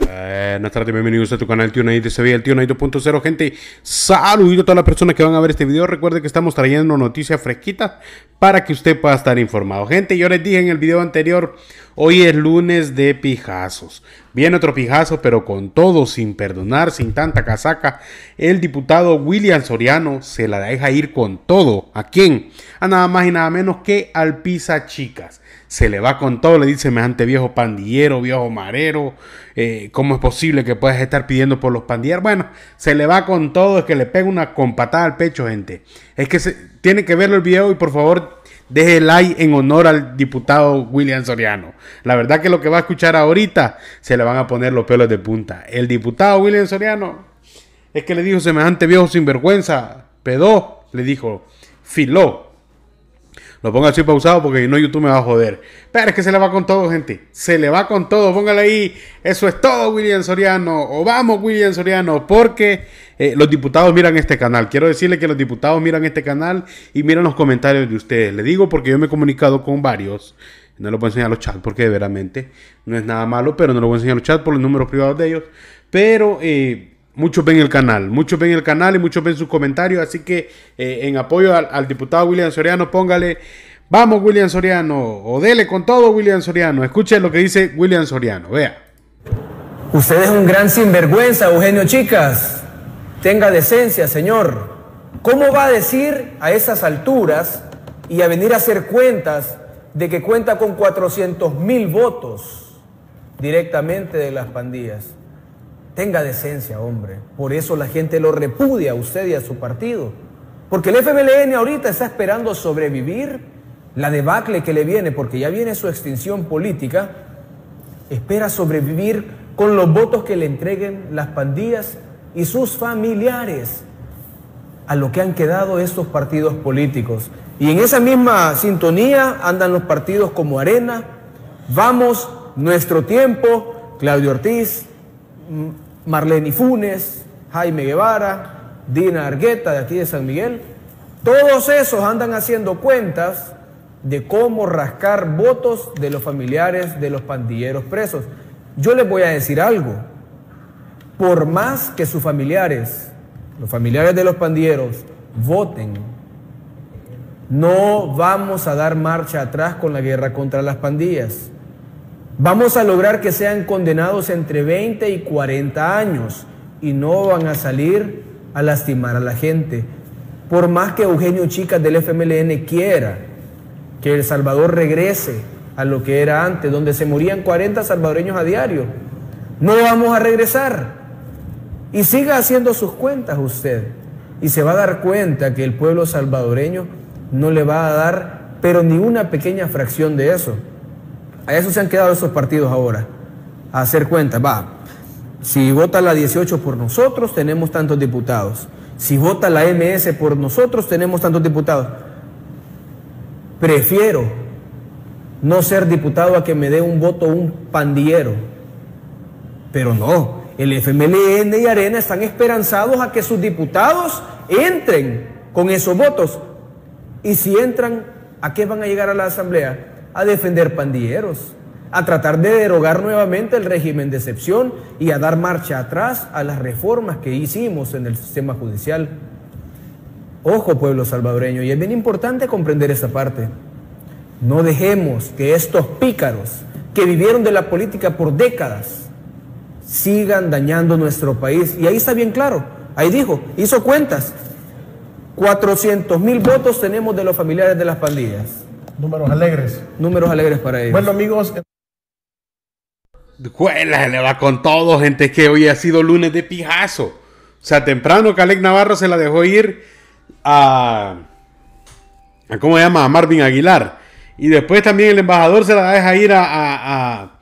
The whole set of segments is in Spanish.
Buenas tardes, bienvenidos a tu canal Tío de Sevilla el Tío 2.0 Gente, saludito a todas las personas que van a ver este video Recuerde que estamos trayendo noticias fresquitas Para que usted pueda estar informado Gente, yo les dije en el video anterior Hoy es lunes de pijazos Viene otro pijazo, pero con todo, sin perdonar, sin tanta casaca El diputado William Soriano se la deja ir con todo ¿A quién? A nada más y nada menos que al Pisa Chicas se le va con todo, le dice semejante viejo pandillero, viejo marero, eh, ¿cómo es posible que puedas estar pidiendo por los pandilleros? Bueno, se le va con todo, es que le pega una compatada al pecho, gente. Es que se, tiene que verlo el video y por favor deje el like en honor al diputado William Soriano. La verdad que lo que va a escuchar ahorita se le van a poner los pelos de punta. El diputado William Soriano es que le dijo semejante viejo sinvergüenza, pedó, le dijo, filó. Lo pongo así pausado porque si no YouTube me va a joder. Pero es que se le va con todo, gente. Se le va con todo. Póngale ahí. Eso es todo, William Soriano. O vamos, William Soriano. Porque eh, los diputados miran este canal. Quiero decirle que los diputados miran este canal y miran los comentarios de ustedes. Le digo porque yo me he comunicado con varios. No lo puedo enseñar a los chats porque veramente no es nada malo, pero no lo voy a enseñar a los chats por los números privados de ellos. Pero... Eh, muchos ven el canal, muchos ven el canal y muchos ven sus comentarios, así que eh, en apoyo al, diputado William Soriano, póngale, vamos William Soriano, o dele con todo William Soriano, escuche lo que dice William Soriano, vea. Usted es un gran sinvergüenza, Eugenio Chicas, tenga decencia, señor. ¿Cómo va a decir a esas alturas y a venir a hacer cuentas de que cuenta con 400 mil votos directamente de las pandillas? Tenga decencia, hombre. Por eso la gente lo repudia a usted y a su partido. Porque el FBLN ahorita está esperando sobrevivir la debacle que le viene, porque ya viene su extinción política. Espera sobrevivir con los votos que le entreguen las pandillas y sus familiares a lo que han quedado estos partidos políticos. Y en esa misma sintonía andan los partidos como Arena, Vamos, Nuestro Tiempo, Claudio Ortiz, Marlene Funes, Jaime Guevara, Dina Argueta de aquí de San Miguel. Todos esos andan haciendo cuentas de cómo rascar votos de los familiares de los pandilleros presos. Yo les voy a decir algo. Por más que sus familiares, los familiares de los pandilleros, voten, no vamos a dar marcha atrás con la guerra contra las pandillas. Vamos a lograr que sean condenados entre 20 y 40 años y no van a salir a lastimar a la gente. Por más que Eugenio Chicas del FMLN quiera que El Salvador regrese a lo que era antes, donde se morían 40 salvadoreños a diario, no vamos a regresar. Y siga haciendo sus cuentas usted y se va a dar cuenta que el pueblo salvadoreño no le va a dar, pero ni una pequeña fracción de eso. A eso se han quedado esos partidos ahora. A hacer cuenta, va. Si vota la 18 por nosotros, tenemos tantos diputados. Si vota la MS por nosotros, tenemos tantos diputados. Prefiero no ser diputado a que me dé un voto un pandillero. Pero no, el FMLN y Arena están esperanzados a que sus diputados entren con esos votos. Y si entran, ¿a qué van a llegar a la Asamblea? a defender pandilleros, a tratar de derogar nuevamente el régimen de excepción y a dar marcha atrás a las reformas que hicimos en el sistema judicial. Ojo pueblo salvadoreño, y es bien importante comprender esa parte. No dejemos que estos pícaros que vivieron de la política por décadas sigan dañando nuestro país. Y ahí está bien claro, ahí dijo, hizo cuentas. 400 mil votos tenemos de los familiares de las pandillas. Números alegres. Números alegres para ellos. Bueno, amigos. Eh, se le va con todo, gente. que hoy ha sido lunes de pijazo. O sea, temprano Calec Navarro se la dejó ir a. ¿Cómo se llama? A Marvin Aguilar. Y después también el embajador se la deja ir a,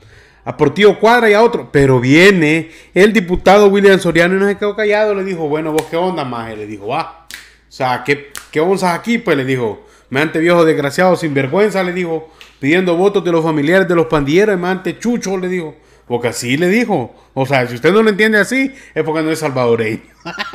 a, Portillo Cuadra y a otro. Pero viene el diputado William Soriano y no se quedó callado. Le dijo, bueno, vos qué onda, maje. Le dijo, va. Ah, o sea, ¿qué, qué onzas aquí? Pues le dijo, Mante viejo desgraciado, sinvergüenza, le dijo, pidiendo votos de los familiares de los pandilleros, mante chucho, le dijo. Porque así le dijo. O sea, si usted no lo entiende así, es porque no es salvadoreño.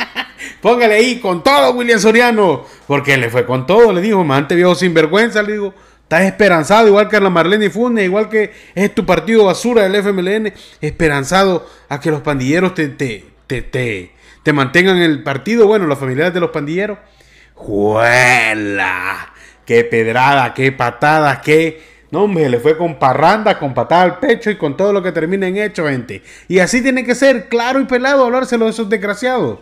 Póngale ahí con todo, William Soriano. Porque le fue con todo, le dijo, mante viejo sinvergüenza, le dijo. Estás esperanzado, igual que la Marlene Funes, igual que es tu partido basura del FMLN, esperanzado a que los pandilleros te, te, te, te mantengan el partido. Bueno, los familiares de los pandilleros. ¡Juela! qué pedrada, qué patada, qué... No, hombre, le fue con parranda, con patada al pecho y con todo lo que termina en hecho, gente. Y así tiene que ser, claro y pelado, hablárselo de esos desgraciados.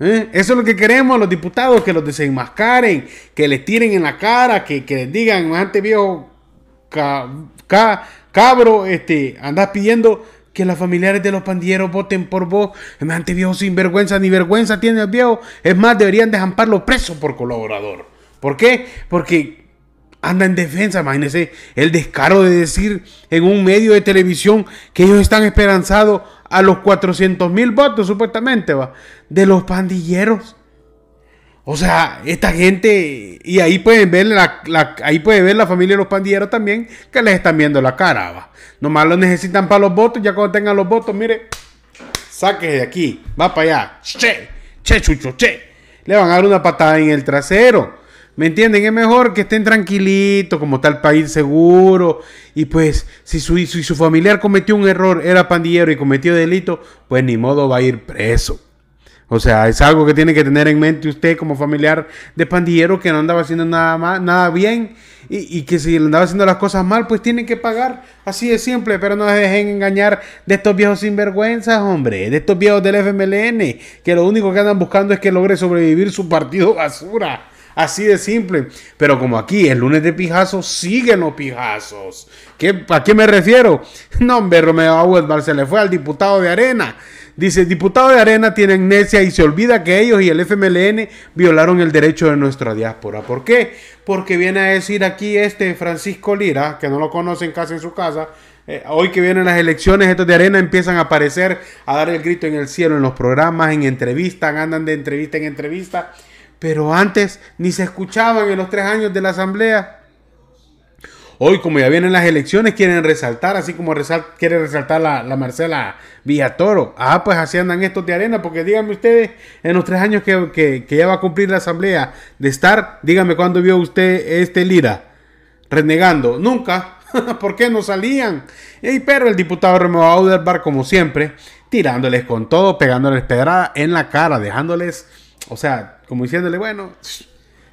¿Eh? Eso es lo que queremos a los diputados, que los desenmascaren, que les tiren en la cara, que, les digan, antes viejo cabro, este, andas pidiendo que los familiares de los pandilleros voten por vos. Antes viejo sin vergüenza, ni vergüenza tiene el viejo. Es más, deberían desamparlo preso por colaborador. ¿Por qué? Porque anda en defensa, imagínense el descaro de decir en un medio de televisión que ellos están esperanzados a los 400 mil votos, supuestamente, va, de los pandilleros. O sea, esta gente, y ahí pueden ver la, ahí puede ver la familia de los pandilleros también, que les están viendo la cara, va. Nomás lo necesitan para los votos, ya cuando tengan los votos, mire, saque de aquí, va para allá, che, che, chucho, che. Le van a dar una patada en el trasero. ¿Me entienden? Es mejor que estén tranquilitos, como está el país seguro. Y pues, si su, y su familiar cometió un error, era pandillero y cometió delito, pues ni modo va a ir preso. O sea, es algo que tiene que tener en mente usted como familiar de pandillero que no andaba haciendo nada, nada bien y, que si andaba haciendo las cosas mal, pues tiene que pagar. Así de simple, pero no se dejen engañar de estos viejos sinvergüenzas, hombre, de estos viejos del FMLN, que lo único que andan buscando es que logre sobrevivir su partido basura. Así de simple. Pero como aquí el lunes de pijazos, siguen los pijazos. ¿Qué, ¿A qué me refiero? No, hombre, Romeo se le fue al diputado de Arena. Dice, diputado de Arena tiene amnesia y se olvida que ellos y el FMLN violaron el derecho de nuestra diáspora. ¿Por qué? Porque viene a decir aquí este Francisco Lira, que no lo conocen casi en su casa, eh, hoy que vienen las elecciones, estos de arena empiezan a aparecer, a dar el grito en el cielo en los programas, en entrevistas, andan de entrevista en entrevista pero antes ni se escuchaban en los tres años de la asamblea. Hoy, como ya vienen las elecciones, quieren resaltar, así como quiere resaltar la, la, Marcela Villatoro. Ah, pues así andan estos de arena, porque díganme ustedes, en los tres años que, ya va a cumplir la asamblea de estar, díganme cuándo vio usted este Lira renegando. Nunca. ¿Por qué no salían? Ey, pero el diputado Romeo Auderbar, como siempre, tirándoles con todo, pegándoles pedrada en la cara, dejándoles, o sea, como diciéndole, bueno,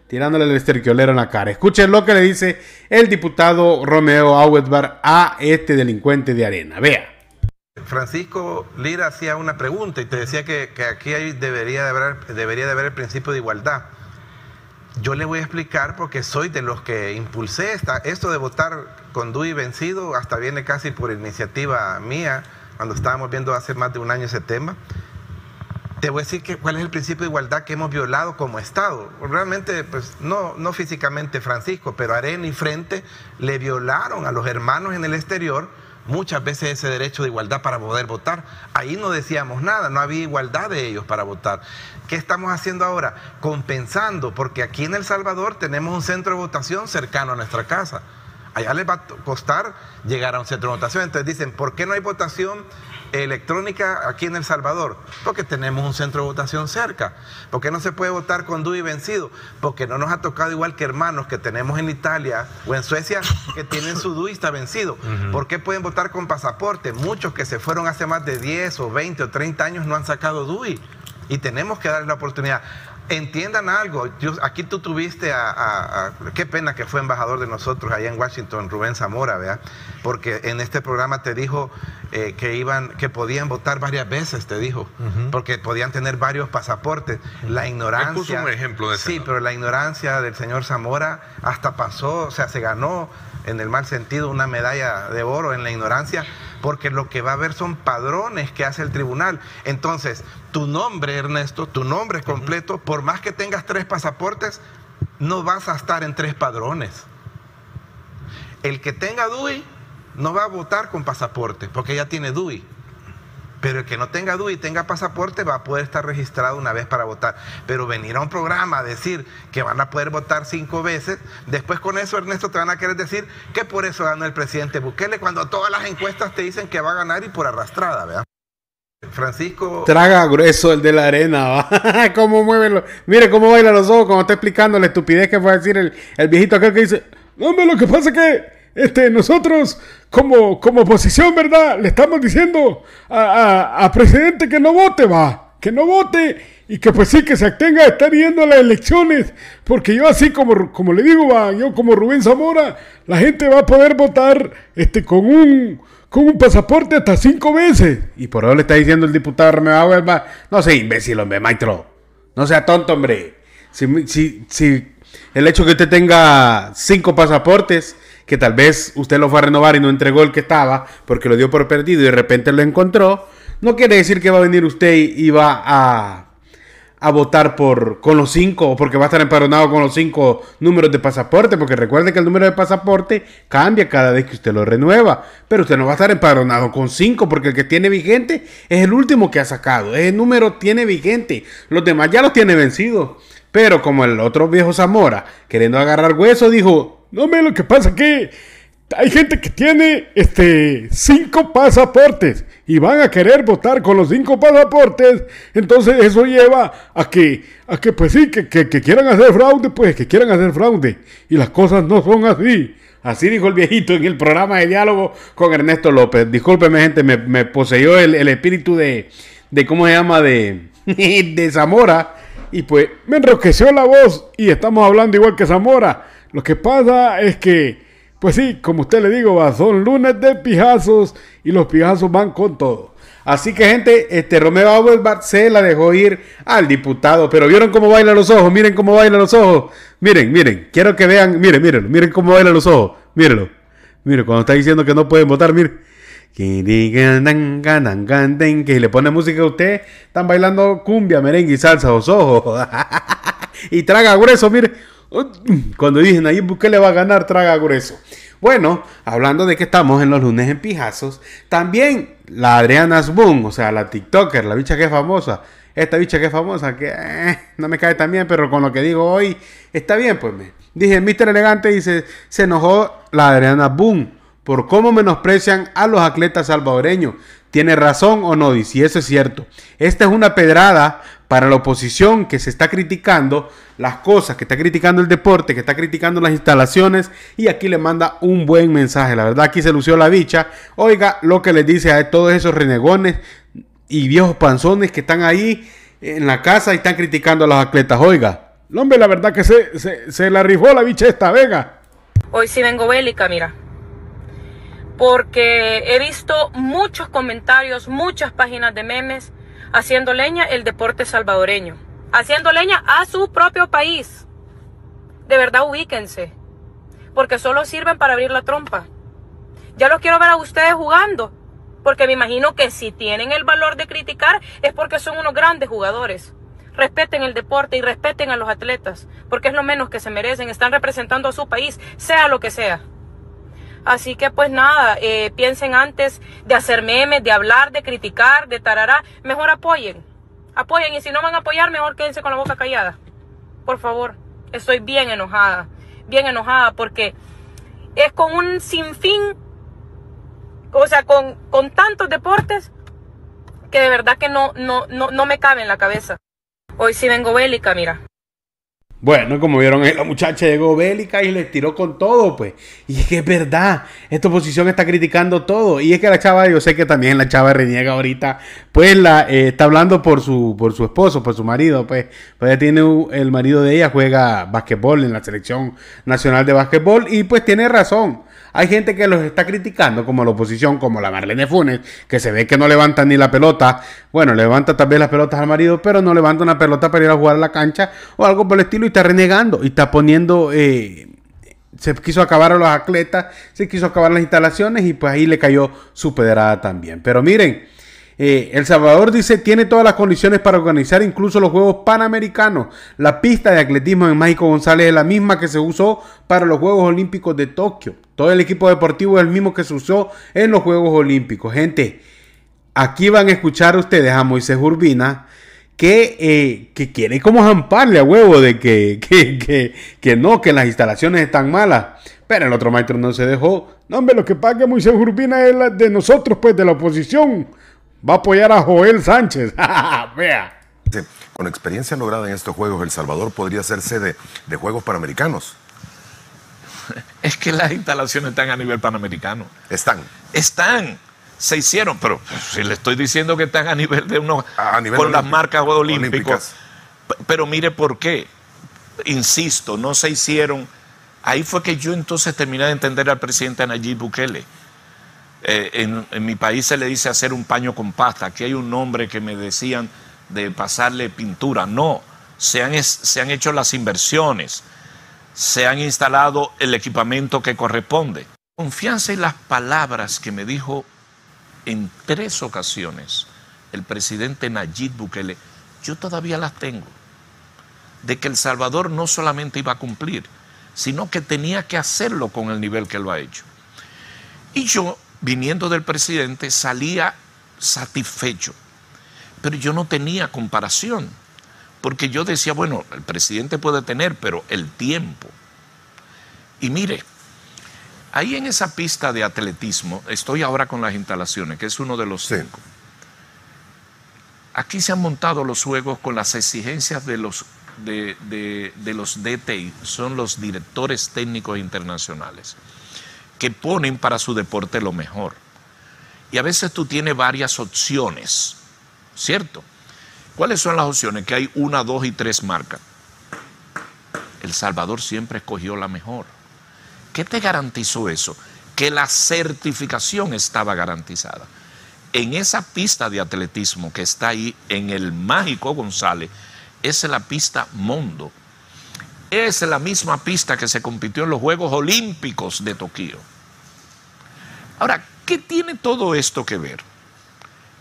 tirándole el esterquiolero en la cara. Escuchen lo que le dice el diputado Romeo Auetbar a este delincuente de arena. Vea. Francisco Lira hacía una pregunta y te decía que, aquí debería, de haber, debería de haber el principio de igualdad. Yo le voy a explicar porque soy de los que impulsé esta, esto de votar con Dui vencido, hasta viene casi por iniciativa mía, cuando estábamos viendo hace más de un año ese tema te voy a decir que, cuál es el principio de igualdad que hemos violado como Estado. Realmente, pues no, no físicamente Francisco, pero Arena y Frente le violaron a los hermanos en el exterior muchas veces ese derecho de igualdad para poder votar. Ahí no decíamos nada, no había igualdad de ellos para votar. ¿Qué estamos haciendo ahora? Compensando, porque aquí en El Salvador tenemos un centro de votación cercano a nuestra casa allá les va a costar llegar a un centro de votación. Entonces dicen, ¿por qué no hay votación electrónica aquí en El Salvador? Porque tenemos un centro de votación cerca. porque no se puede votar con DUI vencido? Porque no nos ha tocado igual que hermanos que tenemos en Italia o en Suecia que tienen su DUI está vencido. porque pueden votar con pasaporte? Muchos que se fueron hace más de 10 o 20 o 30 años no han sacado DUI y tenemos que darles la oportunidad entiendan algo. aquí tú tuviste a, Qué pena que fue embajador de nosotros allá en Washington, Rubén Zamora, ¿verdad? Porque en este programa te dijo eh, que iban, que podían votar varias veces, te dijo. Porque podían tener varios pasaportes. La ignorancia. Puso un ejemplo de Sí, pero la ignorancia del señor Zamora hasta pasó, o sea, se ganó en el mal sentido una medalla de oro en la ignorancia porque lo que va a haber son padrones que hace el tribunal. Entonces, tu nombre, Ernesto, tu nombre completo, por más que tengas tres pasaportes, no vas a estar en tres padrones. El que tenga DUI no va a votar con pasaporte, porque ya tiene DUI. Pero el que no tenga DUI y tenga pasaporte va a poder estar registrado una vez para votar. Pero venir a un programa a decir que van a poder votar cinco veces, después con eso, Ernesto, te van a querer decir que por eso ganó el presidente Bukele, cuando todas las encuestas te dicen que va a ganar y por arrastrada, ¿verdad? Francisco. Traga grueso el de la arena, ¿va? ¿Cómo mueve Mire cómo baila los ojos cuando está explicando la estupidez que fue a decir el, viejito aquel que dice: No, lo que pasa que este, nosotros como, como oposición, ¿verdad? Le estamos diciendo a, presidente que no vote, va, que no vote y que pues sí, que se atenga a estar yendo a las elecciones, porque yo así como, como le digo, va, yo como Rubén Zamora, la gente va a poder votar este, con un con un pasaporte hasta cinco veces. Y por eso le está diciendo el diputado ver va no sea imbécil, hombre, maestro, no sea tonto, hombre. Si, si, si el hecho que usted tenga cinco pasaportes que tal vez usted lo fue a renovar y no entregó el que estaba porque lo dio por perdido y de repente lo encontró, no quiere decir que va a venir usted y va a, a votar por, con los cinco o porque va a estar emparonado con los cinco números de pasaporte, porque recuerde que el número de pasaporte cambia cada vez que usted lo renueva, pero usted no va a estar emparonado con cinco porque el que tiene vigente es el último que ha sacado, ese número tiene vigente, los demás ya los tiene vencidos. Pero como el otro viejo Zamora, queriendo agarrar hueso, dijo, no me lo que pasa que hay gente que tiene este cinco pasaportes y van a querer votar con los cinco pasaportes, entonces eso lleva a que, a que pues sí, que, quieran hacer fraude, pues que quieran hacer fraude. Y las cosas no son así. Así dijo el viejito en el programa de diálogo con Ernesto López. Discúlpeme, gente, me, poseyó el, espíritu de, de, ¿cómo se llama? De, de Zamora. Y pues me enroqueció la voz y estamos hablando igual que Zamora. Lo que pasa es que, pues sí, como usted le digo, va, son lunes de pijazos y los pijazos van con todo. Así que, gente, este Romeo Auerbach se la dejó ir al diputado. Pero vieron cómo bailan los ojos, miren cómo bailan los ojos. Miren, miren, quiero que vean, miren, miren, miren cómo bailan los ojos. Mírenlo. Miren, cuando está diciendo que no pueden votar, miren. Que le pone música a usted, están bailando cumbia, merengue y salsa, los ojos. y traga grueso, miren. Cuando dicen ahí le va a ganar, traga grueso. Bueno, hablando de que estamos en los lunes en pijazos, también la Adriana Boom o sea, la TikToker, la bicha que es famosa, esta bicha que es famosa, que eh, no me cae tan bien, pero con lo que digo hoy, está bien, pues me. Dije, Mr. Elegante dice, se enojó la Adriana Boom por cómo menosprecian a los atletas salvadoreños. ¿Tiene razón o no? Dice, si eso es cierto. Esta es una pedrada para la oposición que se está criticando las cosas, que está criticando el deporte, que está criticando las instalaciones y aquí le manda un buen mensaje. La verdad aquí se lució la bicha. Oiga lo que le dice a todos esos renegones y viejos panzones que están ahí en la casa y están criticando a los atletas. Oiga, hombre, la verdad que se, se, la rifó la bicha esta, venga. Hoy sí vengo bélica, mira porque he visto muchos comentarios, muchas páginas de memes haciendo leña el deporte salvadoreño, haciendo leña a su propio país. De verdad ubíquense, porque solo sirven para abrir la trompa. Ya los quiero ver a ustedes jugando, porque me imagino que si tienen el valor de criticar es porque son unos grandes jugadores. Respeten el deporte y respeten a los atletas, porque es lo menos que se merecen. Están representando a su país, sea lo que sea. Así que pues nada, eh, piensen antes de hacer memes, de hablar, de criticar, de tarará. Mejor apoyen. Apoyen y si no van a apoyar, mejor quédense con la boca callada. Por favor, estoy bien enojada. Bien enojada porque es con un sinfín, o sea, con, tantos deportes que de verdad que no, no, no, no me cabe en la cabeza. Hoy sí vengo bélica, mira. Bueno, como vieron, eh, la muchacha llegó bélica y le tiró con todo, pues. Y es que es verdad, esta oposición está criticando todo. Y es que la chava, yo sé que también la chava reniega ahorita, pues la eh, está hablando por su, por su esposo, por su marido, pues. Pues tiene, el marido de ella juega básquetbol en la selección nacional de básquetbol y pues tiene razón. Hay gente que los está criticando, como la oposición, como la Marlene Funes, que se ve que no levanta ni la pelota. Bueno, levanta también las pelotas al marido, pero no levanta una pelota para ir a jugar a la cancha o algo por el estilo y está renegando y está poniendo... Eh, se quiso acabar a los atletas, se quiso acabar las instalaciones y pues ahí le cayó su pedrada también. Pero miren, eh, El Salvador dice tiene todas las condiciones para organizar incluso los Juegos Panamericanos. La pista de atletismo en México González es la misma que se usó para los Juegos Olímpicos de Tokio. Todo el equipo deportivo es el mismo que se usó en los Juegos Olímpicos. Gente, aquí van a escuchar ustedes a Moisés Urbina que, eh, que quiere como jamparle a huevo de que, que, que, no, que las instalaciones están malas. Pero el otro maestro no se dejó. No, hombre, lo que pague Moisés Urbina es la de nosotros, pues, de la oposición. Va a apoyar a Joel Sánchez. Vea. Con experiencia lograda en estos Juegos, El Salvador podría ser sede de Juegos Panamericanos es que las instalaciones están a nivel panamericano. Están. Están. Se hicieron, pero si le estoy diciendo que están a nivel de unos. A nivel con las marcas olímpicas. Pero mire por qué. Insisto, no se hicieron. Ahí fue que yo entonces terminé de entender al presidente Nayib Bukele. Eh, en, mi país se le dice hacer un paño con pasta. Aquí hay un nombre que me decían de pasarle pintura. No, se se han hecho las inversiones se han instalado el equipamiento que corresponde. Confianza en las palabras que me dijo en tres ocasiones el presidente Nayib Bukele, yo todavía las tengo, de que El Salvador no solamente iba a cumplir, sino que tenía que hacerlo con el nivel que lo ha hecho. Y yo, viniendo del presidente, salía satisfecho, pero yo no tenía comparación porque yo decía, bueno, el presidente puede tener, pero el tiempo. Y mire, ahí en esa pista de atletismo, estoy ahora con las instalaciones, que es uno de los cinco. Aquí se han montado los juegos con las exigencias de los, de, de los DTI, son los directores técnicos internacionales, que ponen para su deporte lo mejor. Y a veces tú tienes varias opciones, ¿cierto? ¿Cuáles son las opciones? Que hay una, dos y tres marcas. El Salvador siempre escogió la mejor. ¿Qué te garantizó eso? Que la certificación estaba garantizada. En esa pista de atletismo que está ahí en el Mágico González, es la pista Mondo. es la misma pista que se compitió en los Juegos Olímpicos de Tokio. Ahora, ¿qué tiene todo esto que ver?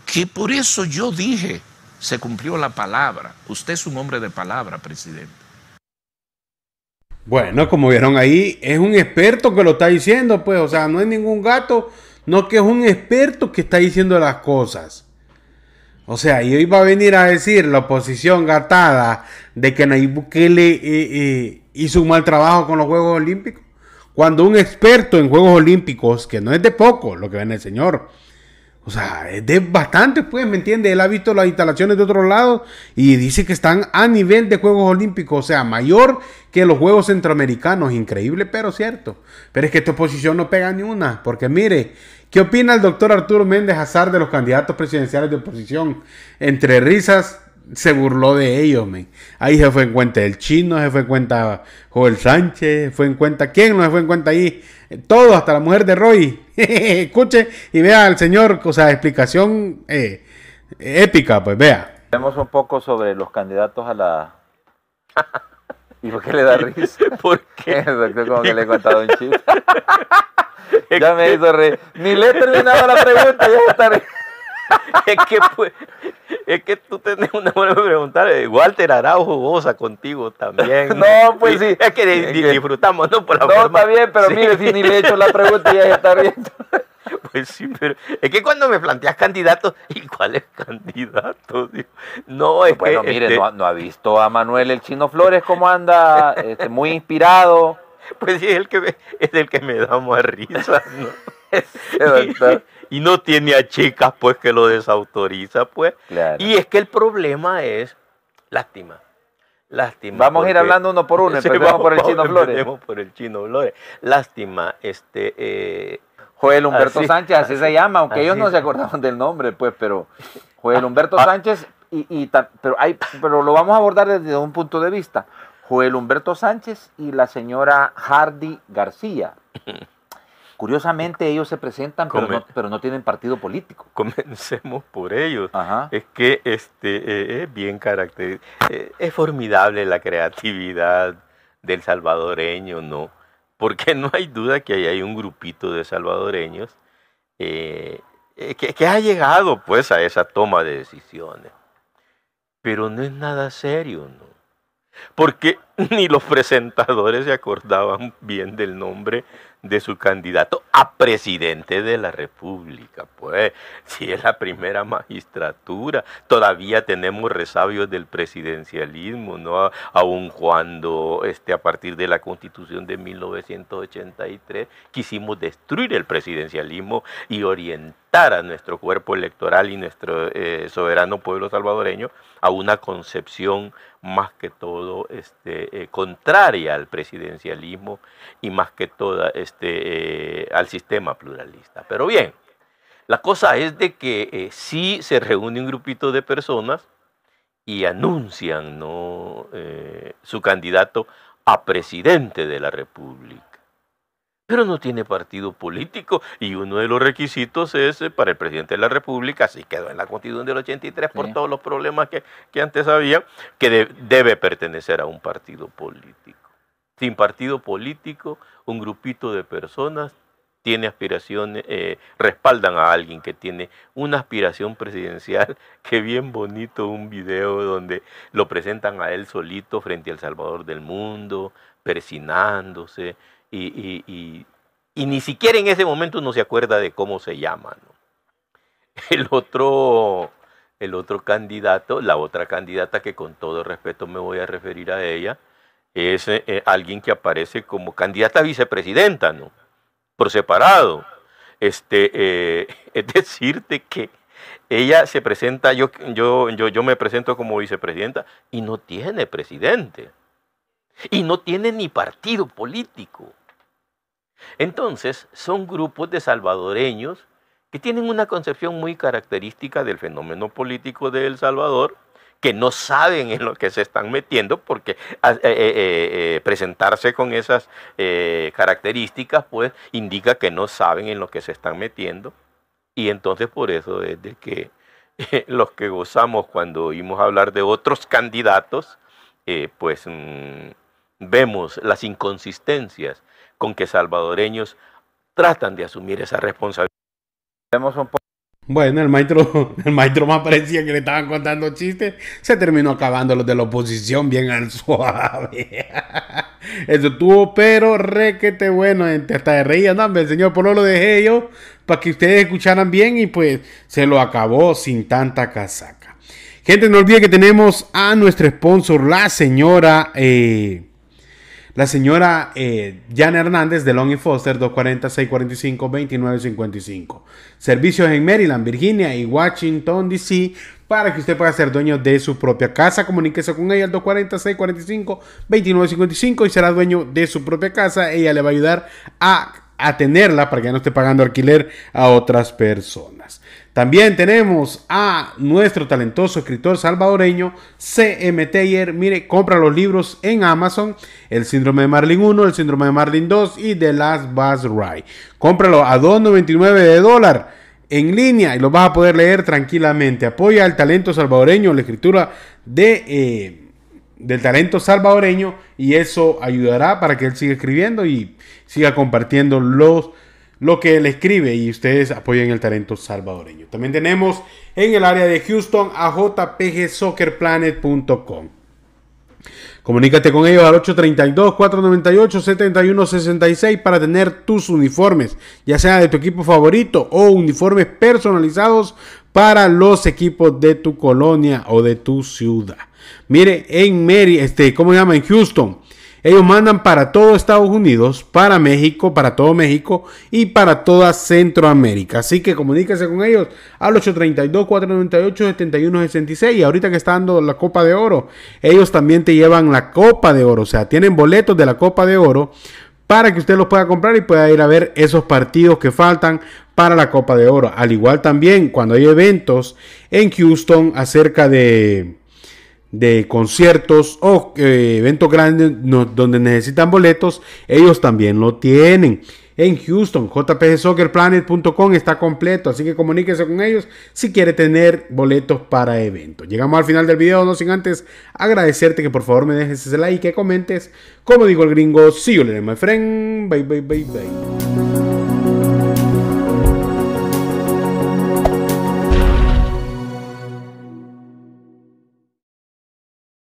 Que por eso yo dije se cumplió la palabra. Usted es un hombre de palabra, presidente. Bueno, como vieron ahí, es un experto que lo está diciendo, pues, o sea, no es ningún gato, no que es un experto que está diciendo las cosas. O sea, y hoy va a venir a decir la oposición gatada de que Nayib Bukele eh, eh, hizo un mal trabajo con los Juegos Olímpicos. Cuando un experto en Juegos Olímpicos, que no es de poco lo que ven el señor, o sea, es de bastante, pues, ¿me entiende? Él ha visto las instalaciones de otro lado y dice que están a nivel de Juegos Olímpicos, o sea, mayor que los Juegos Centroamericanos. Increíble, pero cierto. Pero es que esta oposición no pega ni una, porque mire, ¿qué opina el doctor Arturo Méndez Azar de los candidatos presidenciales de oposición? Entre risas, se burló de ellos, men. Ahí se fue en cuenta el chino, se fue en cuenta Joel Sánchez, fue en cuenta quién no se fue en cuenta ahí, todo, hasta la mujer de Roy. Escuche y vea al señor, o sea, explicación eh, épica, pues vea. Vemos un poco sobre los candidatos a la. ¿Y por qué le da risa? ¿Por qué? Exacto, como que le he contado un chiste. ya me hizo reír. Ni le he terminado la pregunta, ya está es, que, pues, es que tú tenés una buena pregunta. Eh, Walter Araujo jugosa contigo también. no, pues sí. Es que disfrutamos, ¿no? Por la no, está bien, pero mire, si ni le he hecho la pregunta, ya está bien. Pues sí, pero es que cuando me planteas candidatos, ¿y cuáles candidatos? No, es bueno, mire, este no, no, ha visto a Manuel el Chino Flores cómo anda, este, muy inspirado. Pues sí, es el que me, es el que me da más risa, ¿no? y no tiene a chicas pues que lo desautoriza pues. Y es que el problema es, lástima, lástima. Vamos a ir hablando uno por uno, empecemos por el Chino Flores. Lástima, este... Eh, Joel Humberto Sánchez, así, se llama, aunque ellos no se acordaban del nombre, pues, pero Joel ah, Humberto ah. Sánchez, y, pero, pero lo vamos a abordar desde un punto de vista. Joel Humberto Sánchez y la señora Hardy García. Curiosamente ellos se presentan, pero no, tienen partido político. Comencemos por ellos. Es que este eh, eh, es bien característico. Eh, es formidable la creatividad del salvadoreño, ¿no? Porque no hay duda que hay un grupito de salvadoreños que, que, ha llegado pues a esa toma de decisiones. Pero no es nada serio, ¿no? Porque ni los presentadores se acordaban bien del nombre de su candidato a presidente de la República. Pues, si es la primera magistratura, todavía tenemos resabios del presidencialismo, ¿no? Aun cuando este, a partir de la constitución de 1983 quisimos destruir el presidencialismo y orientar a nuestro cuerpo electoral y nuestro eh, soberano pueblo salvadoreño a una concepción más que todo este, eh, contraria al presidencialismo y más que todo este, eh, al sistema pluralista. Pero bien, la cosa es de que eh, sí se reúne un grupito de personas y anuncian ¿no? su candidato a presidente de la República pero no tiene partido político y uno de los requisitos es eh, para el presidente de la República, así quedó en la constitución del 83 por todos los problemas que, que antes había, que debe pertenecer a un partido político. Sin partido político, un grupito de personas tiene aspiraciones, eh, respaldan a alguien que tiene una aspiración presidencial, que bien bonito un video donde lo presentan a él solito frente al Salvador del mundo, persinándose, y, ni siquiera en ese momento no se acuerda de cómo se llama. El, otro, el otro candidato, la otra candidata que con todo respeto me voy a referir a ella, es eh, eh, alguien que aparece como candidata vicepresidenta, ¿no? Por separado. Este, eh, es decirte que ella se presenta, yo, yo, yo, yo me presento como vicepresidenta y no tiene presidente. Y no tiene ni partido político. Entonces, son grupos de salvadoreños que tienen una concepción muy característica del fenómeno político de El Salvador, que no saben en lo que se están metiendo, porque ah, eh, eh, eh, presentarse con esas características, pues indica que no saben en lo que se están metiendo. Y entonces por eso es de que los que gozamos cuando oímos hablar de otros candidatos, pues mm, vemos las inconsistencias con que salvadoreños tratan de asumir esa responsabilidad. Bueno, el maestro, el maestro más parecía que le estaban contando chistes. Se terminó acabando los de la oposición bien al suave. Eso tuvo pero requete bueno. Hasta de reír, no, señor enseñó por lo dejé yo para que ustedes escucharan bien y pues se lo acabó sin tanta casaca. Gente, no olvide que tenemos a nuestro sponsor, la señora. Eh, la señora eh, Jan Hernández de Long Foster, 240-645-2955. Servicios en Maryland, Virginia y Washington, D.C. Para que usted pueda ser dueño de su propia casa, comuníquese con ella al 240-645-2955 y será dueño de su propia casa. Ella le va a ayudar a a tenerla para que no esté pagando alquiler a otras personas. También tenemos a nuestro talentoso escritor salvadoreño CM Taylor. Mire, compra los libros en Amazon, El síndrome de Marlin 1, El síndrome de Marlin 2 y The Last Bus Ride. Cómpralo a 2.99 de dólar en línea y los vas a poder leer tranquilamente. Apoya al talento salvadoreño, la escritura de... Eh, del talento salvadoreño y eso ayudará para que él siga escribiendo y siga compartiendo los lo que él escribe y ustedes apoyen el talento salvadoreño. También tenemos en el área de Houston a jpgsoccerplanet.com. Comunícate con ellos al 832-498-7166 para tener tus uniformes, ya sea de tu equipo favorito o uniformes personalizados para los equipos de tu colonia o de tu ciudad. Mire, en Mary, este, ¿cómo se llama? En Houston. Ellos mandan para todo Estados Unidos, para México, para todo México y para toda Centroamérica. Así que comuníquese con ellos al 832-498-7166. Y ahorita que está dando la Copa de Oro, ellos también te llevan la Copa de Oro. O sea, tienen boletos de la Copa de Oro para que usted los pueda comprar y pueda ir a ver esos partidos que faltan para la Copa de Oro. Al igual también cuando hay eventos en Houston acerca de de conciertos o eh, eventos grandes donde necesitan boletos, ellos también lo tienen. En Houston, jpsoccerplanet.com está completo, así que comuníquese con ellos si quiere tener boletos para eventos. Llegamos al final del video, no sin antes agradecerte que por favor me dejes ese like, que comentes. Como dijo el gringo, see you later, my friend. Bye, bye, bye, bye.